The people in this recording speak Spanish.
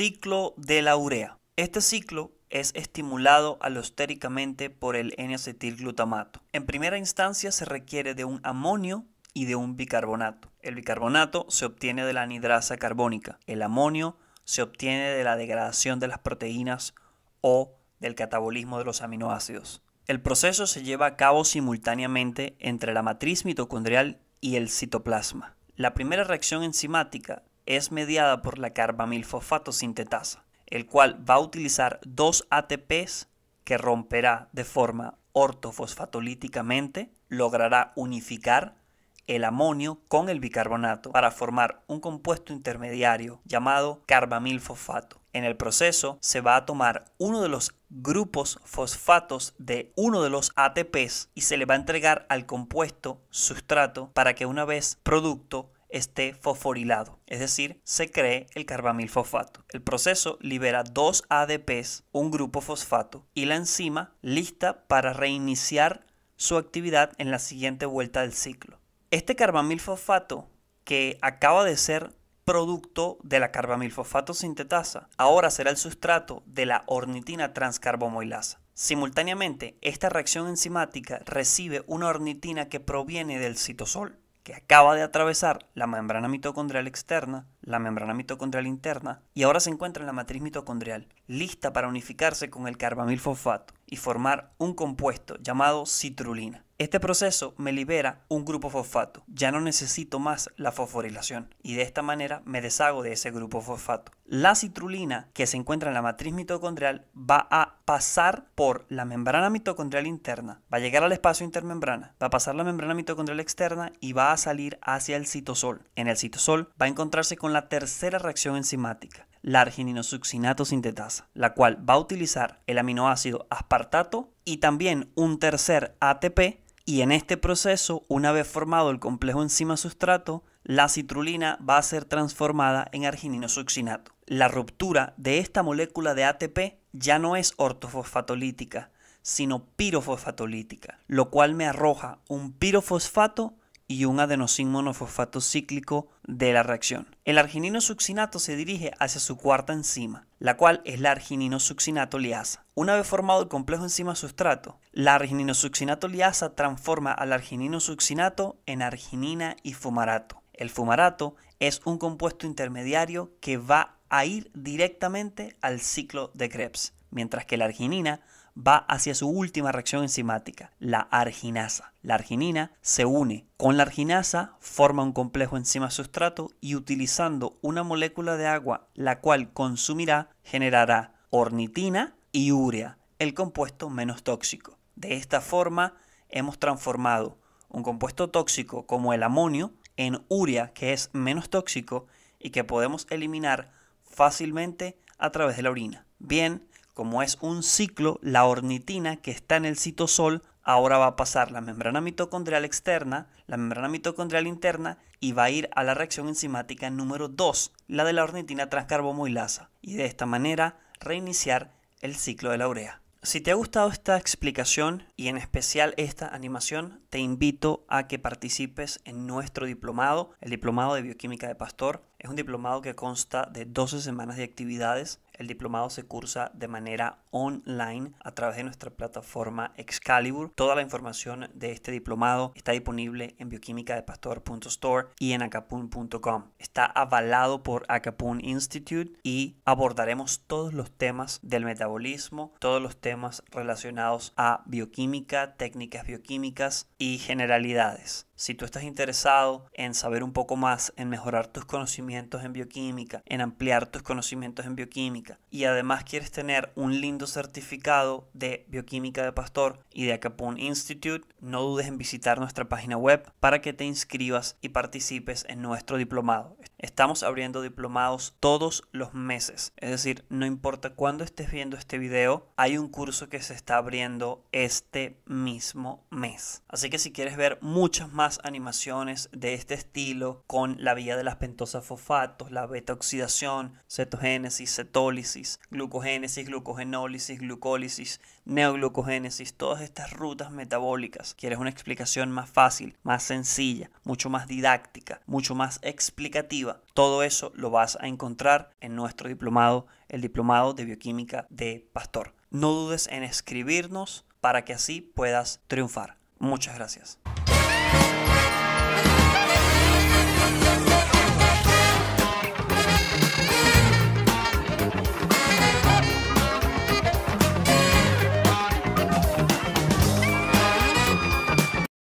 ciclo de la urea. Este ciclo es estimulado alostéricamente por el N-acetilglutamato. En primera instancia se requiere de un amonio y de un bicarbonato. El bicarbonato se obtiene de la anidrasa carbónica. El amonio se obtiene de la degradación de las proteínas o del catabolismo de los aminoácidos. El proceso se lleva a cabo simultáneamente entre la matriz mitocondrial y el citoplasma. La primera reacción enzimática es mediada por la carbamilfosfato sintetasa, el cual va a utilizar dos ATPs que romperá de forma ortofosfatolíticamente, logrará unificar el amonio con el bicarbonato para formar un compuesto intermediario llamado carbamilfosfato. En el proceso se va a tomar uno de los grupos fosfatos de uno de los ATPs y se le va a entregar al compuesto sustrato para que una vez producto esté fosforilado, es decir, se cree el carbamilfosfato. El proceso libera dos ADPs, un grupo fosfato, y la enzima lista para reiniciar su actividad en la siguiente vuelta del ciclo. Este carbamilfosfato que acaba de ser producto de la carbamilfosfato sintetasa, ahora será el sustrato de la ornitina transcarbomoilasa. Simultáneamente, esta reacción enzimática recibe una ornitina que proviene del citosol que acaba de atravesar la membrana mitocondrial externa, la membrana mitocondrial interna y ahora se encuentra en la matriz mitocondrial, lista para unificarse con el carbamilfosfato fosfato y formar un compuesto llamado citrulina. Este proceso me libera un grupo fosfato. Ya no necesito más la fosforilación y de esta manera me deshago de ese grupo fosfato. La citrulina que se encuentra en la matriz mitocondrial va a pasar por la membrana mitocondrial interna, va a llegar al espacio intermembrana, va a pasar la membrana mitocondrial externa y va a salir hacia el citosol. En el citosol va a encontrarse con la tercera reacción enzimática, la argininosuccinato sintetasa, la cual va a utilizar el aminoácido aspartato y también un tercer ATP y en este proceso, una vez formado el complejo enzima sustrato, la citrulina va a ser transformada en argininosuccinato. La ruptura de esta molécula de ATP ya no es ortofosfatolítica, sino pirofosfatolítica, lo cual me arroja un pirofosfato y un adenosín monofosfato cíclico de la reacción. El arginino se dirige hacia su cuarta enzima, la cual es la arginino liasa. Una vez formado el complejo enzima sustrato, la arginino liasa transforma al arginino en arginina y fumarato. El fumarato es un compuesto intermediario que va a ir directamente al ciclo de Krebs, mientras que la arginina va hacia su última reacción enzimática, la arginasa. La arginina se une con la arginasa, forma un complejo enzima-sustrato y utilizando una molécula de agua, la cual consumirá, generará ornitina y urea, el compuesto menos tóxico. De esta forma, hemos transformado un compuesto tóxico como el amonio en urea, que es menos tóxico y que podemos eliminar fácilmente a través de la orina. Bien, como es un ciclo, la ornitina que está en el citosol ahora va a pasar la membrana mitocondrial externa, la membrana mitocondrial interna y va a ir a la reacción enzimática número 2, la de la ornitina transcarbomoilasa, y de esta manera reiniciar el ciclo de la urea. Si te ha gustado esta explicación y en especial esta animación, te invito a que participes en nuestro diplomado, el diplomado de bioquímica de Pastor. Es un diplomado que consta de 12 semanas de actividades. El diplomado se cursa de manera online a través de nuestra plataforma Excalibur. Toda la información de este diplomado está disponible en pastor.store y en acapun.com. Está avalado por Acapun Institute y abordaremos todos los temas del metabolismo, todos los temas relacionados a bioquímica, técnicas bioquímicas y generalidades. Si tú estás interesado en saber un poco más, en mejorar tus conocimientos en bioquímica, en ampliar tus conocimientos en bioquímica y además quieres tener un lindo certificado de bioquímica de pastor y de Acapun Institute, no dudes en visitar nuestra página web para que te inscribas y participes en nuestro diplomado. Estamos abriendo diplomados todos los meses, es decir, no importa cuándo estés viendo este video, hay un curso que se está abriendo este mismo mes. Así que si quieres ver muchas más animaciones de este estilo con la vía de las pentosas fosfatos, la beta oxidación, cetogénesis, cetólisis, glucogénesis, glucogenólisis, glucólisis, neoglucogénesis, todas estas rutas metabólicas. Quieres una explicación más fácil, más sencilla, mucho más didáctica, mucho más explicativa. Todo eso lo vas a encontrar en nuestro diplomado, el diplomado de bioquímica de Pastor. No dudes en escribirnos para que así puedas triunfar. Muchas gracias. Yeah.